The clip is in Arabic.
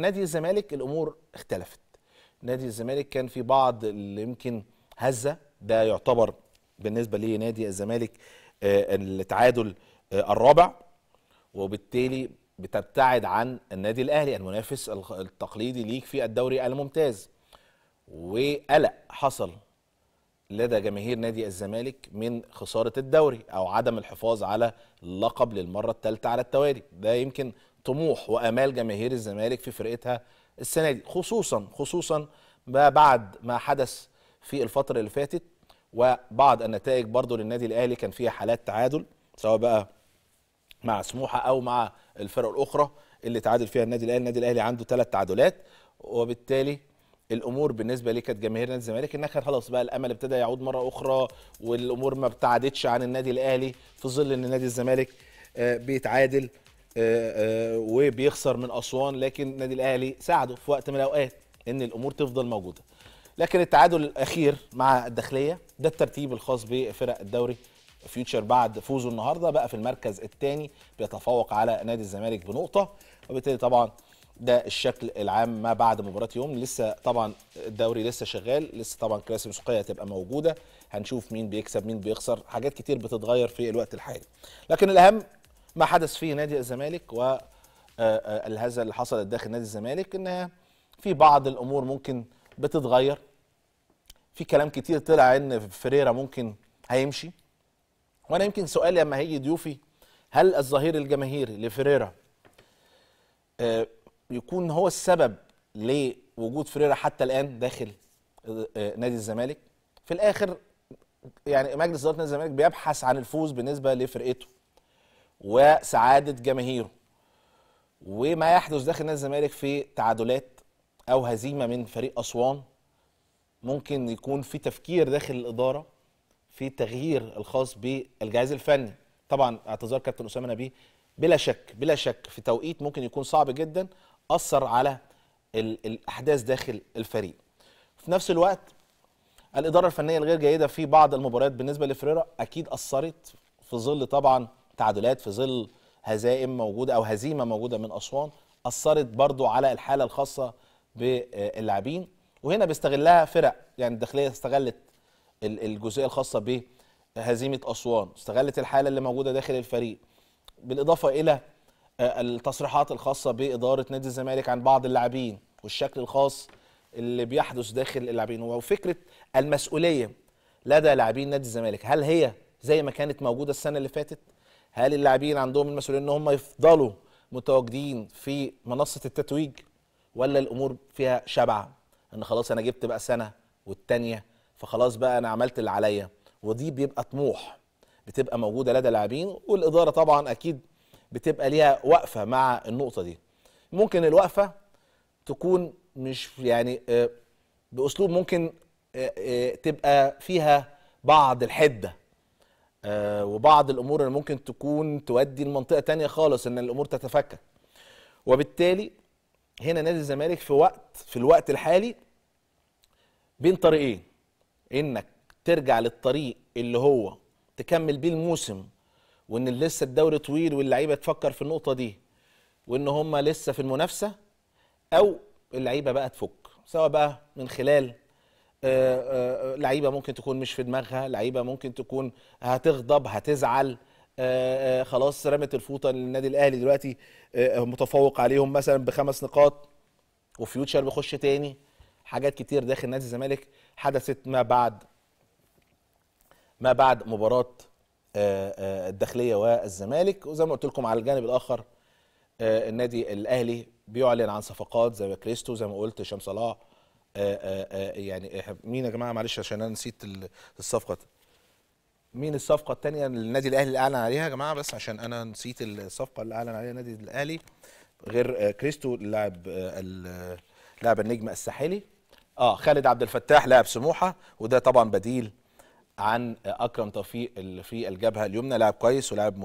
نادي الزمالك الامور اختلفت نادي الزمالك كان في بعض اللي يمكن هزه ده يعتبر بالنسبه لنادي الزمالك آه، التعادل آه، الرابع وبالتالي بتبتعد عن النادي الاهلي المنافس التقليدي ليك في الدوري الممتاز وقلق حصل لدى جماهير نادي الزمالك من خسارة الدوري أو عدم الحفاظ على اللقب للمرة الثالثة على التوالي ده يمكن طموح وأمال جماهير الزمالك في فرقتها السنة دي خصوصا خصوصا ما بعد ما حدث في الفترة اللي فاتت وبعض النتائج برضو للنادي الأهلي كان فيها حالات تعادل سواء بقى مع سموحة أو مع الفرق الأخرى اللي تعادل فيها النادي الأهلي النادي الأهلي عنده ثلاث تعادلات وبالتالي الامور بالنسبه ليه كانت جماهير نادي الزمالك انها خلاص بقى الامل ابتدى يعود مره اخرى والامور ما ابتعدتش عن النادي الاهلي في ظل ان نادي الزمالك آه، بيتعادل آه، آه، وبيخسر من اسوان لكن النادي الاهلي ساعده في وقت من الاوقات ان الامور تفضل موجوده لكن التعادل الاخير مع الداخليه ده الترتيب الخاص بفرق الدوري فيوتشر بعد فوزه النهارده بقى في المركز الثاني بيتفوق على نادي الزمالك بنقطه وبالتالي طبعا ده الشكل العام ما بعد مباراه يوم لسه طبعا الدوري لسه شغال لسه طبعا كراسي موسيقيه هتبقى موجوده هنشوف مين بيكسب مين بيخسر حاجات كتير بتتغير في الوقت الحالي لكن الاهم ما حدث في نادي الزمالك و آه، آه، الهزة اللي حصلت داخل نادي الزمالك ان في بعض الامور ممكن بتتغير في كلام كتير طلع ان فريرا ممكن هيمشي وانا يمكن سؤالي لما هيجي ضيوفي هل الظهير الجماهيري لفريرا آه، يكون هو السبب لوجود فريرة حتى الآن داخل آه، آه، نادي الزمالك في الآخر يعني مجلس إدارة نادي الزمالك بيبحث عن الفوز بالنسبة لفرقته وسعادة جماهيره وما يحدث داخل نادي الزمالك في تعادلات أو هزيمة من فريق أسوان ممكن يكون في تفكير داخل الإدارة في تغيير الخاص بالجهاز الفني طبعا اعتذار كابتن أسامة نبيه بلا شك بلا شك في توقيت ممكن يكون صعب جدا اثر على الاحداث داخل الفريق في نفس الوقت الاداره الفنيه الغير جيده في بعض المباريات بالنسبه لفريرا اكيد اثرت في ظل طبعا تعادلات في ظل هزائم موجوده او هزيمه موجوده من اسوان اثرت برضو على الحاله الخاصه باللاعبين وهنا بيستغلها فرق يعني الداخليه استغلت الجزئيه الخاصه بهزيمه اسوان استغلت الحاله اللي موجوده داخل الفريق بالاضافه الى آه، التصريحات الخاصه باداره نادي الزمالك عن بعض اللاعبين والشكل الخاص اللي بيحدث داخل اللاعبين وفكره المسؤوليه لدى لاعبين نادي الزمالك هل هي زي ما كانت موجوده السنه اللي فاتت هل اللاعبين عندهم المسؤوليه ان هم يفضلوا متواجدين في منصه التتويج ولا الامور فيها شبعه ان خلاص انا جبت بقى سنه والتانيه فخلاص بقى انا عملت اللي عليا ودي بيبقى طموح بتبقى موجوده لدى اللاعبين والاداره طبعا اكيد بتبقى ليها وقفه مع النقطه دي ممكن الوقفه تكون مش يعني آه، باسلوب ممكن آه، آه، تبقى فيها بعض الحده وبعض الامور اللي ممكن تكون تودي لمنطقه تانية خالص ان الامور تتفكك وبالتالي هنا نادي الزمالك في وقت في الوقت الحالي بين طريقين انك ترجع للطريق اللي هو تكمل بيه الموسم وان لسه الدوري طويل واللعيبه تفكر في النقطه دي وان هم لسه في المنافسه او اللعيبه بقى تفك سواء بقى من خلال آه، آه، لعيبه ممكن تكون مش في دماغها لعيبه ممكن تكون هتغضب هتزعل آه، خلاص رمت الفوطه للنادي الاهلي دلوقتي متفوق عليهم مثلا بخمس نقاط وفيوتشر بيخش تاني حاجات كتير داخل نادي الزمالك حدثت ما بعد ما بعد مباراه آه، آه، الداخليه والزمالك وزي ما قلت لكم على الجانب الاخر آه، النادي الاهلي بيعلن عن صفقات زي كريستو زي ما قلت هشام صلاح يعني مين يا جماعه معلش عشان انا نسيت الصفقه مين الصفقه الثانيه النادي الاهلي اللي اعلن عليها يا جماعه بس عشان انا نسيت الصفقه اللي اعلن عليها النادي الاهلي غير كريستو لاعب لاعب النجم الساحلي اه خالد عبد الفتاح لاعب سموحه وده طبعا بديل عن اكرم توفيق اللي في الجبهه اليمنى لاعب كويس ولاعب مهم